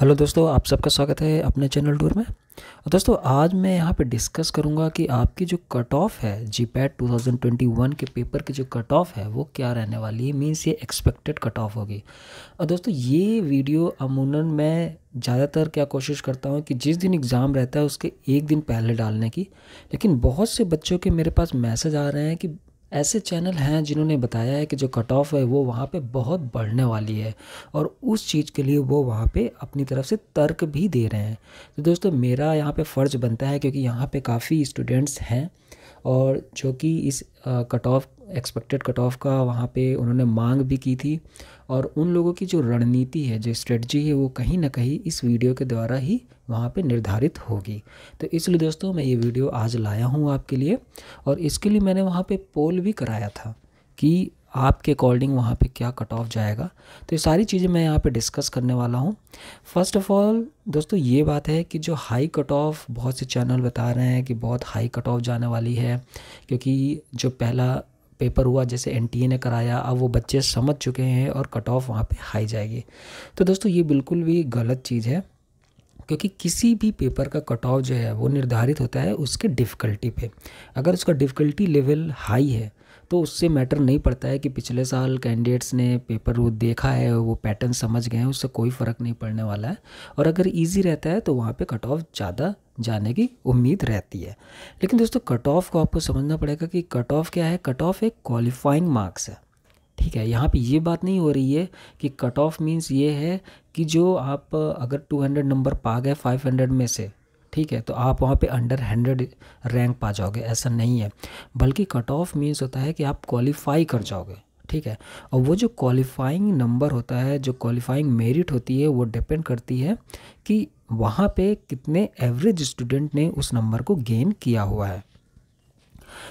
hello दोस्तों आप सबका स्वागत है अपने चैनल टूर में और दोस्तों आज मैं यहाँ पे डिस्कस करूँगा कि आपकी जो कट ऑफ है जी 2021 टू के पेपर की जो कट ऑफ है वो क्या रहने वाली है मीन्स ये एक्सपेक्टेड कट ऑफ होगी और दोस्तों ये वीडियो अमूनन मैं ज़्यादातर क्या कोशिश करता हूँ कि जिस दिन एग्ज़ाम रहता है उसके एक दिन पहले डालने की लेकिन बहुत से बच्चों के मेरे पास मैसेज आ रहे हैं कि ऐसे चैनल हैं जिन्होंने बताया है कि जो कट ऑफ है वो वहाँ पे बहुत बढ़ने वाली है और उस चीज़ के लिए वो वहाँ पे अपनी तरफ से तर्क भी दे रहे हैं तो दोस्तों मेरा यहाँ पे फ़र्ज़ बनता है क्योंकि यहाँ पे काफ़ी स्टूडेंट्स हैं और जो कि इस cut off expected cut off का वहाँ पे उन्होंने मांग भी की थी और उन लोगों की जो रणनीति है जो स्ट्रेटजी है वो कहीं ना कहीं इस वीडियो के द्वारा ही वहाँ पे निर्धारित होगी तो इसलिए दोस्तों मैं ये वीडियो आज लाया हूँ आपके लिए और इसके लिए मैंने वहाँ पे पोल भी कराया था कि आपके अकॉर्डिंग वहाँ पे क्या कट ऑफ जाएगा तो ये सारी चीज़ें मैं यहाँ पे डिस्कस करने वाला हूँ फर्स्ट ऑफ़ ऑल दोस्तों ये बात है कि जो हाई कट ऑफ बहुत से चैनल बता रहे हैं कि बहुत हाई कट ऑफ जाने वाली है क्योंकि जो पहला पेपर हुआ जैसे एन ने कराया अब वो बच्चे समझ चुके हैं और कट ऑफ वहाँ पर हाई जाएगी तो दोस्तों ये बिल्कुल भी गलत चीज़ है क्योंकि किसी भी पेपर का कट ऑफ जो है वो निर्धारित होता है उसके डिफ़िकल्टी पे अगर उसका डिफ़िकल्टी लेवल हाई है तो उससे मैटर नहीं पड़ता है कि पिछले साल कैंडिडेट्स ने पेपर वो देखा है वो पैटर्न समझ गए हैं उससे कोई फ़र्क नहीं पड़ने वाला है और अगर ईजी रहता है तो वहाँ पर कट ऑफ ज़्यादा जाने की उम्मीद रहती है लेकिन दोस्तों कट ऑफ को आपको समझना पड़ेगा कि कट ऑफ क्या है कट ऑफ एक क्वालिफाइंग मार्क्स है ठीक है यहाँ पे ये बात नहीं हो रही है कि कट ऑफ मीन्स ये है कि जो आप अगर 200 नंबर पा गए 500 में से ठीक है तो आप वहाँ पे अंडर हंड्रेड रैंक पा जाओगे ऐसा नहीं है बल्कि कट ऑफ मीन्स होता है कि आप क्वालिफाई कर जाओगे ठीक है और वो जो क्वालिफाइंग नंबर होता है जो क्वालिफाइंग मेरिट होती है वो डिपेंड करती है कि वहाँ पे कितने एवरेज स्टूडेंट ने उस नंबर को गेन किया हुआ है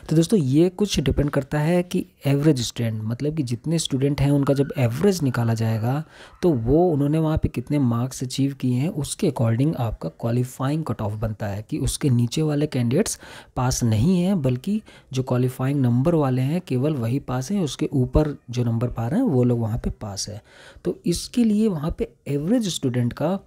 तो दोस्तों ये कुछ डिपेंड करता है कि एवरेज स्टूडेंट मतलब कि जितने स्टूडेंट हैं उनका जब एवरेज निकाला जाएगा तो वो उन्होंने वहाँ पे कितने मार्क्स अचीव किए हैं उसके अकॉर्डिंग आपका क्वालिफाइंग कट ऑफ बनता है कि उसके नीचे वाले कैंडिडेट्स पास नहीं हैं बल्कि जो क्वालिफाइंग नंबर वाले हैं केवल वही पास हैं उसके ऊपर जो नंबर पा रहे हैं वो लोग वहाँ पर पास है तो इसके लिए वहाँ पर एवरेज स्टूडेंट का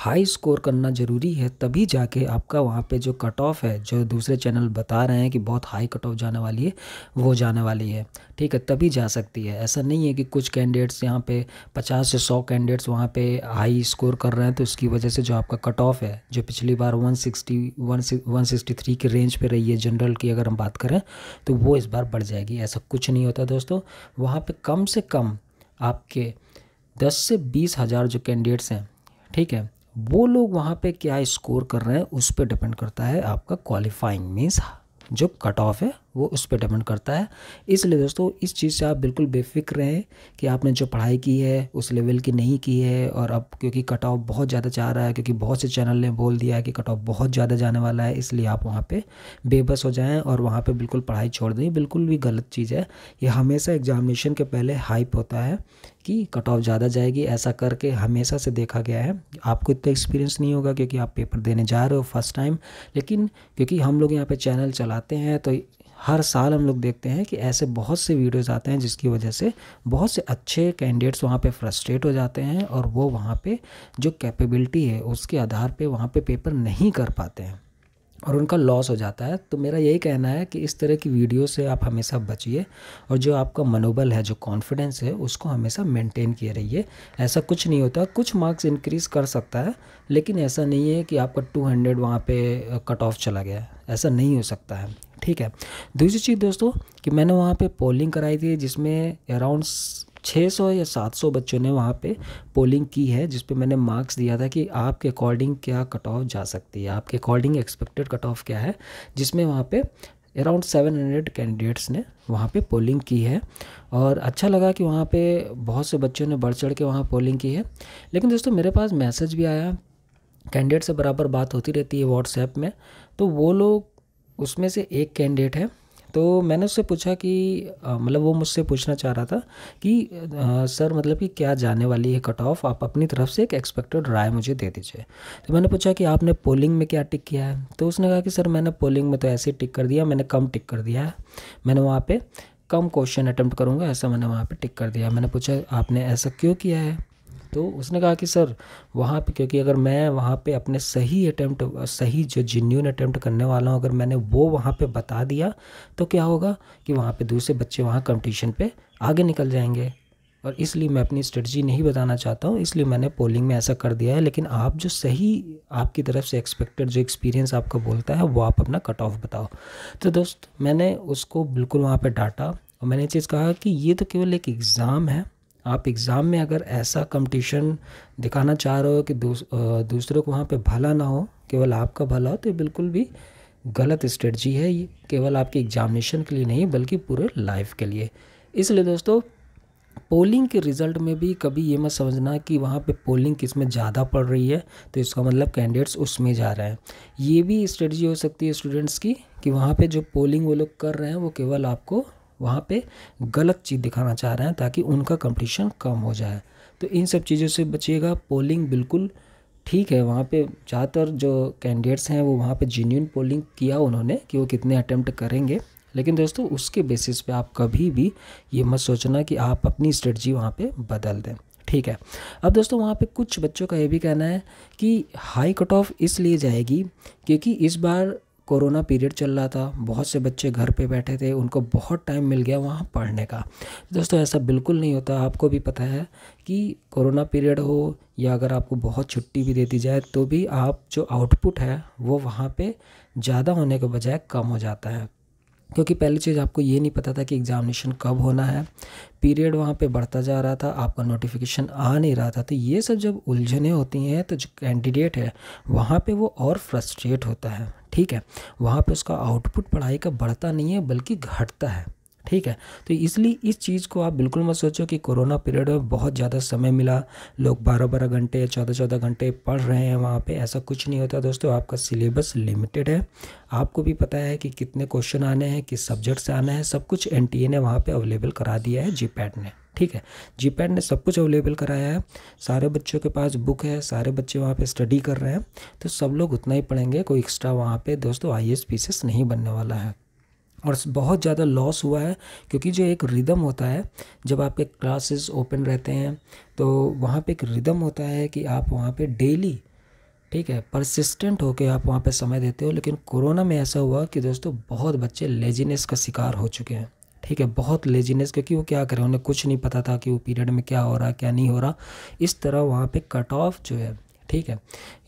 हाई स्कोर करना ज़रूरी है तभी जाके आपका वहाँ पे जो कट ऑफ है जो दूसरे चैनल बता रहे हैं कि बहुत हाई कट ऑफ जाने वाली है वो जाने वाली है ठीक है तभी जा सकती है ऐसा नहीं है कि कुछ कैंडिडेट्स यहाँ पे 50 से 100 कैंडिडेट्स वहाँ पे हाई स्कोर कर रहे हैं तो उसकी वजह से जो आपका कट ऑफ है जो पिछली बार वन सिक्सटी के रेंज पर रही है जनरल की अगर हम बात करें तो वो इस बार बढ़ जाएगी ऐसा कुछ नहीं होता दोस्तों वहाँ पर कम से कम आपके दस से बीस हज़ार जो कैंडिडेट्स हैं ठीक है वो लोग वहाँ पे क्या स्कोर कर रहे हैं उस पर डिपेंड करता है आपका क्वालिफाइंग मीन्स जो कट ऑफ है वो उस पर डिपेंड करता है इसलिए दोस्तों इस चीज़ से आप बिल्कुल बेफिक्र रहें कि आपने जो पढ़ाई की है उस लेवल की नहीं की है और अब क्योंकि कट ऑफ बहुत ज़्यादा चाह रहा है क्योंकि बहुत से चैनल ने बोल दिया है कि कट ऑफ बहुत ज़्यादा जाने वाला है इसलिए आप वहाँ पर बेबस हो जाएँ और वहाँ पर बिल्कुल पढ़ाई छोड़ दें बिल्कुल भी गलत चीज़ है ये हमेशा एग्जामिनेशन के पहले हाइप होता है कि कट ऑफ ज़्यादा जाएगी ऐसा करके हमेशा से देखा गया है आपको इतना एक्सपीरियंस नहीं होगा क्योंकि आप पेपर देने जा रहे हो फर्स्ट टाइम लेकिन क्योंकि हम लोग यहाँ पे चैनल चलाते हैं तो हर साल हम लोग देखते हैं कि ऐसे बहुत से वीडियोज़ आते हैं जिसकी वजह से बहुत से अच्छे कैंडिडेट्स वहाँ पे फ्रस्ट्रेट हो जाते हैं और वो वहाँ पे जो कैपेबिलिटी है उसके आधार पे वहाँ पे पेपर नहीं कर पाते हैं और उनका लॉस हो जाता है तो मेरा यही कहना है कि इस तरह की वीडियो से आप हमेशा बचिए और जो आपका मनोबल है जो कॉन्फिडेंस है उसको हमेशा मेंटेन किए रहिए ऐसा कुछ नहीं होता कुछ मार्क्स इंक्रीज कर सकता है लेकिन ऐसा नहीं है कि आपका 200 हंड्रेड वहाँ पर कट ऑफ चला गया ऐसा नहीं हो सकता है ठीक है दूसरी चीज़ दोस्तों कि मैंने वहाँ पर पोलिंग कराई थी जिसमें अराउंड 600 या 700 बच्चों ने वहाँ पे पोलिंग की है जिसपे मैंने मार्क्स दिया था कि आपके अकॉर्डिंग क्या कट ऑफ जा सकती है आपके अकॉर्डिंग एक्सपेक्टेड कट ऑफ क्या है जिसमें वहाँ पे अराउंड 700 कैंडिडेट्स ने वहाँ पे पोलिंग की है और अच्छा लगा कि वहाँ पे बहुत से बच्चों ने बढ़ चढ़ के वहाँ पोलिंग की है लेकिन दोस्तों मेरे पास मैसेज भी आया कैंडिडेट से बराबर बात होती रहती है व्हाट्सएप में तो वो लोग उसमें से एक कैंडिडेट है तो मैंने उससे पूछा कि मतलब वो मुझसे पूछना चाह रहा था कि आ, सर मतलब कि क्या जाने वाली है कट ऑफ आप अपनी तरफ से एक एक्सपेक्टेड राय मुझे दे दीजिए तो मैंने पूछा कि आपने पोलिंग में क्या टिक किया है तो उसने कहा कि सर मैंने पोलिंग में तो ऐसे टिक कर दिया मैंने कम टिक कर दिया है मैंने वहाँ पर कम क्वेश्चन अटैम्प्ट करूँगा ऐसा मैंने वहाँ पर टिक कर दिया मैंने पूछा आपने ऐसा क्यों किया है तो उसने कहा कि सर वहाँ पे क्योंकि अगर मैं वहाँ पे अपने सही अटैम्प्ट सही जो जिन्यून अटैम्प्ट करने वाला हूँ अगर मैंने वो वहाँ पे बता दिया तो क्या होगा कि वहाँ पे दूसरे बच्चे वहाँ कंपटीशन पे आगे निकल जाएंगे और इसलिए मैं अपनी स्ट्रेटजी नहीं बताना चाहता हूँ इसलिए मैंने पोलिंग में ऐसा कर दिया है लेकिन आप जो सही आपकी तरफ से एक्सपेक्टेड जो एक्सपीरियंस आपका बोलता है वो आप अपना कट ऑफ बताओ तो दोस्त मैंने उसको बिल्कुल वहाँ पर डांटा और मैंने चीज़ कहा कि ये तो केवल एक एग्ज़ाम है आप एग्ज़ाम में अगर ऐसा कंपटीशन दिखाना चाह रहे हो कि दूस, दूसरों को वहाँ पे भला ना हो केवल आपका भला हो तो बिल्कुल भी गलत स्ट्रेटजी है ये केवल आपके एग्जामिनेशन के लिए नहीं बल्कि पूरे लाइफ के लिए इसलिए दोस्तों पोलिंग के रिज़ल्ट में भी कभी ये मत समझना कि वहाँ पे पोलिंग किस में ज़्यादा पड़ रही है तो इसका मतलब कैंडिडेट्स उसमें जा रहे हैं ये भी स्ट्रेटजी हो सकती है स्टूडेंट्स की कि वहाँ पे जो पोलिंग वो लोग कर रहे हैं वो केवल आपको वहाँ पे गलत चीज़ दिखाना चाह रहे हैं ताकि उनका कंपटीशन कम हो जाए तो इन सब चीज़ों से बचिएगा पोलिंग बिल्कुल ठीक है वहाँ पे ज़्यादातर जो कैंडिडेट्स हैं वो वहाँ पे जेन्यून पोलिंग किया उन्होंने कि वो कितने अटैम्प्ट करेंगे लेकिन दोस्तों उसके बेसिस पे आप कभी भी ये मत सोचना कि आप अपनी स्ट्रेटजी वहाँ पे बदल दें ठीक है अब दोस्तों वहाँ पे कुछ बच्चों का ये भी कहना है कि हाई कट ऑफ इसलिए जाएगी क्योंकि इस बार कोरोना पीरियड चल रहा था बहुत से बच्चे घर पे बैठे थे उनको बहुत टाइम मिल गया वहाँ पढ़ने का दोस्तों ऐसा बिल्कुल नहीं होता आपको भी पता है कि कोरोना पीरियड हो या अगर आपको बहुत छुट्टी भी दे दी जाए तो भी आप जो आउटपुट है वो वहाँ पे ज़्यादा होने के बजाय कम हो जाता है क्योंकि पहली चीज़ आपको ये नहीं पता था कि एग्ज़ामिनेशन कब होना है पीरियड वहाँ पे बढ़ता जा रहा था आपका नोटिफिकेशन आ नहीं रहा था तो ये सब जब उलझने होती हैं तो जो कैंडिडेट है वहाँ पे वो और फ्रस्ट्रेट होता है ठीक है वहाँ पे उसका आउटपुट पढ़ाई का बढ़ता नहीं है बल्कि घटता है ठीक है तो इसलिए इस चीज़ को आप बिल्कुल मत सोचो कि कोरोना पीरियड में बहुत ज़्यादा समय मिला लोग बारह बारह घंटे चौदह चौदह घंटे पढ़ रहे हैं वहाँ पे ऐसा कुछ नहीं होता दोस्तों आपका सिलेबस लिमिटेड है आपको भी पता है कि कितने क्वेश्चन आने हैं किस सब्जेक्ट से आना है सब कुछ एन ने वहाँ पर अवेलेबल करा दिया है जी ने ठीक है जी ने सब कुछ अवेलेबल कराया है सारे बच्चों के पास बुक है सारे बच्चे वहाँ पे स्टडी कर रहे हैं तो सब लोग उतना ही पढ़ेंगे कोई एक्स्ट्रा वहाँ पे दोस्तों आई एस नहीं बनने वाला है और बहुत ज़्यादा लॉस हुआ है क्योंकि जो एक रिदम होता है जब आपके क्लासेस ओपन रहते हैं तो वहाँ पे एक रिदम होता है कि आप वहाँ पे डेली ठीक है परसिस्टेंट होकर आप वहाँ पे समय देते हो लेकिन कोरोना में ऐसा हुआ कि दोस्तों बहुत बच्चे लेजीनेस का शिकार हो चुके हैं ठीक है बहुत लेजीनेस क्योंकि वो क्या करें उन्हें कुछ नहीं पता था कि वो पीरियड में क्या हो रहा क्या नहीं हो रहा इस तरह वहाँ पर कट ऑफ जो है ठीक है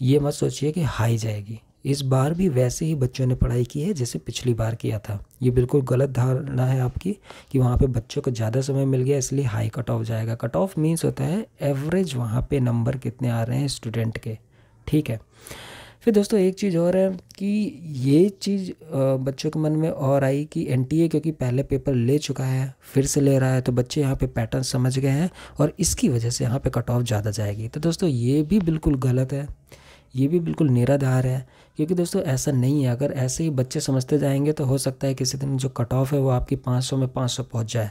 ये मत सोचिए कि हाई जाएगी इस बार भी वैसे ही बच्चों ने पढ़ाई की है जैसे पिछली बार किया था ये बिल्कुल गलत धारणा है आपकी कि वहाँ पे बच्चों को ज़्यादा समय मिल गया इसलिए हाई कट ऑफ जाएगा कट ऑफ मीन्स होता है एवरेज वहाँ पे नंबर कितने आ रहे हैं स्टूडेंट के ठीक है फिर दोस्तों एक चीज़ और है कि ये चीज़ बच्चों के मन में और आई कि एन क्योंकि पहले पेपर ले चुका है फिर से ले रहा है तो बच्चे यहाँ पे पैटर्न समझ गए हैं और इसकी वजह से यहाँ पे कट ऑफ ज़्यादा जाएगी तो दोस्तों ये भी बिल्कुल गलत है ये भी बिल्कुल निराधार है क्योंकि दोस्तों ऐसा नहीं है अगर ऐसे ही बच्चे समझते जाएंगे तो हो सकता है किसी दिन जो कट ऑफ है वो आपकी 500 में 500 पहुँच जाए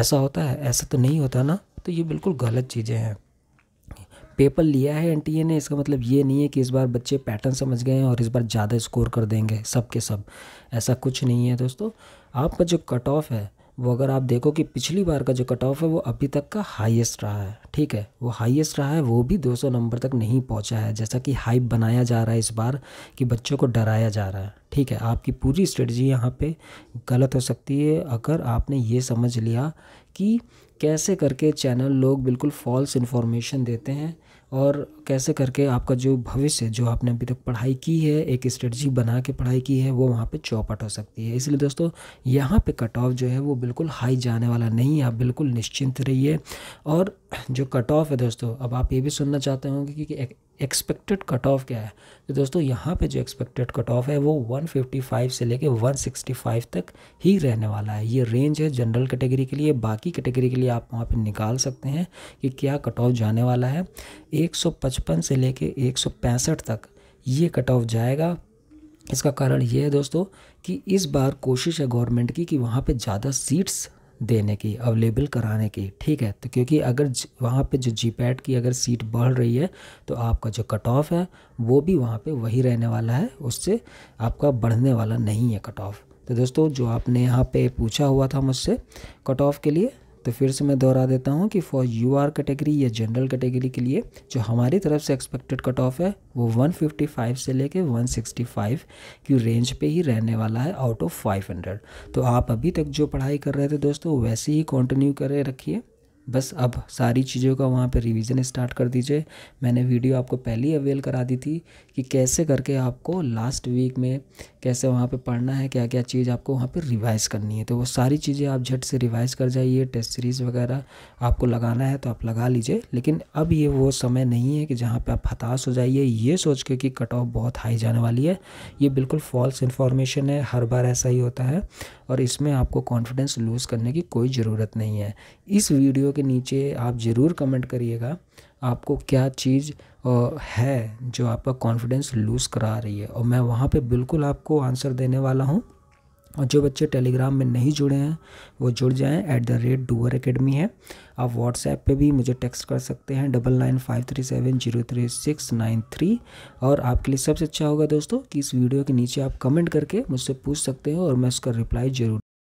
ऐसा होता है ऐसा तो नहीं होता ना तो ये बिल्कुल गलत चीज़ें हैं पेपर लिया है एनटीए ने इसका मतलब ये नहीं है कि इस बार बच्चे पैटर्न समझ गए हैं और इस बार ज़्यादा स्कोर कर देंगे सब के सब ऐसा कुछ नहीं है दोस्तों आपका जो कट ऑफ है वो अगर आप देखो कि पिछली बार का जो कट ऑफ है वो अभी तक का हाईएस्ट रहा है ठीक है वो हाईएस्ट रहा है वो भी 200 नंबर तक नहीं पहुंचा है जैसा कि हाइप बनाया जा रहा है इस बार कि बच्चों को डराया जा रहा है ठीक है आपकी पूरी स्ट्रेटजी यहाँ पे गलत हो सकती है अगर आपने ये समझ लिया कि कैसे करके चैनल लोग बिल्कुल फॉल्स इन्फॉर्मेशन देते हैं और कैसे करके आपका जो भविष्य जो आपने अभी तक पढ़ाई की है एक स्ट्रेटजी बना के पढ़ाई की है वो वहाँ पे चौपट हो सकती है इसलिए दोस्तों यहाँ पे कट ऑफ जो है वो बिल्कुल हाई जाने वाला नहीं है आप बिल्कुल निश्चिंत रहिए और जो कट ऑफ है दोस्तों अब आप ये भी सुनना चाहते होंगे कि एक्सपेक्टेड कट ऑफ क्या है तो दोस्तों यहाँ पे जो एक्सपेक्टेड कट ऑफ है वो 155 से लेके 165 तक ही रहने वाला है ये रेंज है जनरल कैटेगरी के लिए बाकी कैटेगरी के लिए आप वहाँ पे निकाल सकते हैं कि क्या कट ऑफ जाने वाला है एक पचपन से लेके एक सौ पैंसठ तक ये कट ऑफ जाएगा इसका कारण ये है दोस्तों कि इस बार कोशिश है गवर्नमेंट की कि वहाँ पे ज़्यादा सीट्स देने की अवेलेबल कराने की ठीक है तो क्योंकि अगर वहाँ पे जो जी पैड की अगर सीट बढ़ रही है तो आपका जो कट ऑफ है वो भी वहाँ पे वही रहने वाला है उससे आपका बढ़ने वाला नहीं है कट ऑफ तो दोस्तों जो आपने यहाँ पे पूछा हुआ था मुझसे कट ऑफ के लिए तो फिर से मैं दोहरा देता हूँ कि फॉर यू आर कैटेगरी या जनरल कैटेगरी के लिए जो हमारी तरफ से एक्सपेक्टेड कट ऑफ है वो 155 से लेके 165 की रेंज पे ही रहने वाला है आउट ऑफ 500 तो आप अभी तक जो पढ़ाई कर रहे थे दोस्तों वैसे ही कंटिन्यू करे रखिए बस अब सारी चीज़ों का वहाँ पे रिवीजन स्टार्ट कर दीजिए मैंने वीडियो आपको पहले ही अवेल करा दी थी कि कैसे करके आपको लास्ट वीक में कैसे वहाँ पे पढ़ना है क्या क्या चीज़ आपको वहाँ पे रिवाइज़ करनी है तो वो सारी चीज़ें आप झट से रिवाइज़ कर जाइए टेस्ट सीरीज़ वगैरह आपको लगाना है तो आप लगा लीजिए लेकिन अब ये वो समय नहीं है कि जहाँ पर आप हताश हो जाइए ये सोच के कि कट ऑफ बहुत हाई जाने वाली है ये बिल्कुल फॉल्स इन्फॉर्मेशन है हर बार ऐसा ही होता है और इसमें आपको कॉन्फिडेंस लूज़ करने की कोई ज़रूरत नहीं है इस वीडियो के नीचे आप ज़रूर कमेंट करिएगा आपको क्या चीज़ है जो आपका कॉन्फिडेंस लूज़ करा रही है और मैं वहाँ पे बिल्कुल आपको आंसर देने वाला हूँ और जो बच्चे टेलीग्राम में नहीं जुड़े हैं वो जुड़ जाएं ऐट द रेट डूअर अकेडमी है आप व्हाट्सएप पे भी मुझे टेक्स्ट कर सकते हैं double nine five three seven zero three six nine three और आपके लिए सबसे अच्छा होगा दोस्तों कि इस वीडियो के नीचे आप कमेंट करके मुझसे पूछ सकते हो और मैं उसका रिप्लाई जरूर